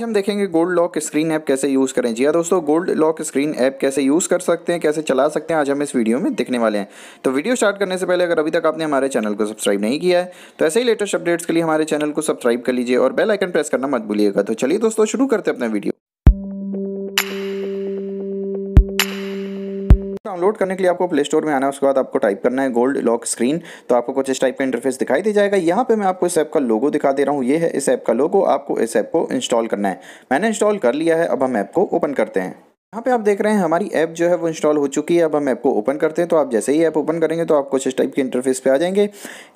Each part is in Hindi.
हम देखेंगे गोल्ड लॉक स्क्रीन ऐप कैसे यूज़ करें जी हाँ दोस्तों गोल्ड लॉक स्क्रीन ऐप कैसे यूज़ कर सकते हैं कैसे चला सकते हैं आज हम इस वीडियो में देखने वाले हैं तो वीडियो स्टार्ट करने से पहले अगर अभी तक आपने हमारे चैनल को सब्सक्राइब नहीं किया है तो ऐसे ही लेटेस्ट अपडेट्स के लिए हमारे चैनल को सब्सक्राइब कर लीजिए और बेल आइकन प्रेस करना मत भूलिएगा तो चलिए दोस्तों शुरू करते हैं अपना वीडियो डाउनलोड करने के लिए आपको प्ले स्टोर में आना है उसके बाद आपको टाइप करना है गोल्ड लॉक स्क्रीन तो आपको कुछ इस टाइप का इंटरफेस दिखाई दे जाएगा यहाँ पे मैं आपको इस ऐप का लोगो दिखा दे रहा हूँ ये है इस ऐप का लोगो आपको इस ऐप को इंस्टॉल करना है मैंने इंस्टॉल कर लिया है अब हम ऐप को ओपन करते हैं यहाँ पे आप देख रहे हैं हमारी ऐप जो है वो इंस्टॉल हो चुकी है अब हम ऐप को ओपन करते हैं तो आप जैसे ही ऐप ओपन करेंगे तो आप कुछ इस टाइप के इंटरफेस पे आ जाएंगे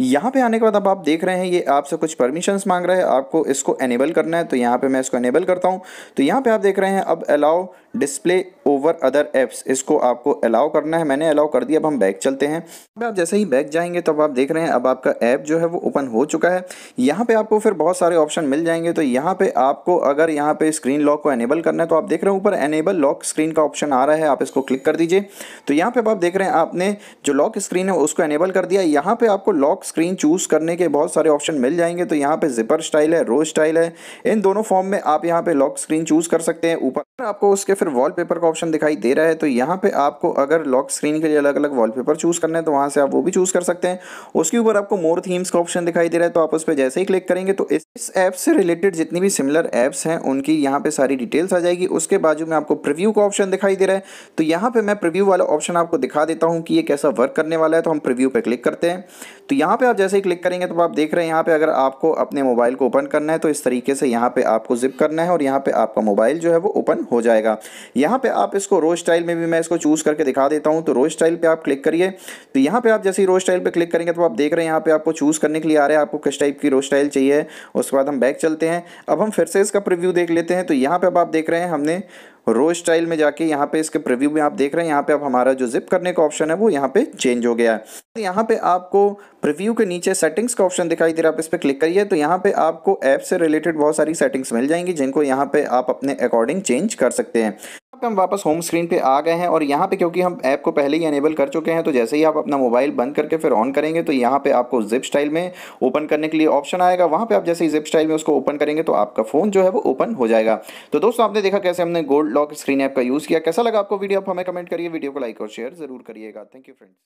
यहाँ पे आने के बाद अब आप देख रहे हैं ये आपसे कुछ परमिशंस मांग रहा है आपको इसको एनेबल करना है तो यहाँ पे मैं इसको एनेबल करता हूँ तो यहाँ पे आप देख रहे हैं अब allow display over other apps इसको आपको अलाउ करना है मैंने अलाउ कर दिया अब हम बैक चलते हैं आप जैसे ही बैक जाएंगे तो अब आप देख रहे हैं अब आपका ऐप जो है वो ओपन हो चुका है यहाँ पे आपको फिर बहुत सारे ऑप्शन मिल जाएंगे तो यहाँ पे आपको अगर यहाँ पे स्क्रीन लॉक को एनेबल करना है तो आप देख रहे हैं ऊपर एनेबल लॉक स्क्रीन का ऑप्शन आ रहा है आप इसको क्लिक कर दीजिए तो यहाँ पे आप देख रहे हैं आपने जो लॉक स्क्रीन है उसको एनेबल कर दिया यहाँ पे आपको लॉक स्क्रीन चूज़ करने के बहुत सारे ऑप्शन मिल जाएंगे तो यहाँ पे जिपर स्टाइल है रोज स्टाइल है इन दोनों फॉर्म में आप यहाँ पे लॉक स्क्रीन चूज़ कर सकते हैं ऊपर आपको उसके फिर वॉल का ऑप्शन दिखाई दे रहा है तो यहाँ पे आपको अगर लॉक स्क्रीन के लिए अलग अलग वॉलपेपर चूज़ करना है तो वहाँ से आप वो भी चूज़ कर सकते हैं उसके ऊपर आपको मोर थीम्स का ऑप्शन दिखाई दे रहा है तो आप उस पर जैसे ही क्लिक करेंगे तो इस ऐप से रिलेटेड जितनी भी सिमिलर ऐप्स हैं उनकी यहाँ पर सारी डिटेल्स आ जाएगी उसके बाजू में आपको प्रिव्यू का ऑप्शन दिखाई दे रहा है तो यहाँ पर मैं प्रिव्यू वाला ऑप्शन आपको दिखा देता हूँ कि ये कैसा वर्क करने वाला है तो हम प्रिव्यू पर क्लिक करते हैं तो यहाँ पे आप जैसे ही क्लिक करेंगे तो आप देख रहे हैं यहाँ पे अगर आपको अपने मोबाइल को ओपन करना है तो इस तरीके से यहाँ पे आपको जिप करना है और यहाँ पे आपका मोबाइल जो है वो ओपन हो जाएगा यहाँ पे आप इसको रोज स्टाइल में भी मैं इसको चूज़ करके दिखा देता हूँ तो रोज स्टाइल पर आप क्लिक करिए तो यहाँ पे आप जैसे ही रो स्टाइल पर क्लिक करेंगे तो आप देख रहे हैं यहाँ पे आपको चूज़ करने के लिए आ रहा है आपको किस टाइप की रोज स्टाइल चाहिए उसके बाद हम बैक चलते हैं अब हम फिर से इसका प्रिव्यू देख लेते हैं तो यहाँ पर अब आप देख रहे हैं हमने रो स्टाइल में जाके यहाँ पे इसके प्रिव्यू में आप देख रहे हैं यहाँ पे अब हमारा जो जिप करने का ऑप्शन है वो यहाँ पे चेंज हो गया है यहाँ पे आपको प्रिव्यू के नीचे सेटिंग्स का ऑप्शन दिखाई दे रहा है आप इस पर क्लिक करिए तो यहाँ पे आपको ऐप से रिलेटेड बहुत सारी सेटिंग्स मिल जाएंगी जिनको यहाँ पे आप अपने अकॉर्डिंग चेंज कर सकते हैं पे हम वापस होम स्क्रीन पे आ गए हैं और यहाँ पे क्योंकि हम ऐप को पहले ही एनेबल कर चुके हैं तो जैसे ही आप अपना मोबाइल बंद करके फिर ऑन करेंगे तो यहाँ पे आपको जिप स्टाइल में ओपन करने के लिए ऑप्शन आएगा वहाँ पे आप जैसे ही जिप स्टाइल में उसको ओपन करेंगे तो आपका फ़ोन जो है वो ओपन हो जाएगा तो दोस्तों आपने देखा कैसे हमने गोल्ड लॉक स्क्रीन ऐप का यूज़ किया कैसा लगा आपको वीडियो आप हमें कमेंट करिए वीडियो को लाइक और शेयर ज़रूर करिएगा थैंक यू फ्रेंड्स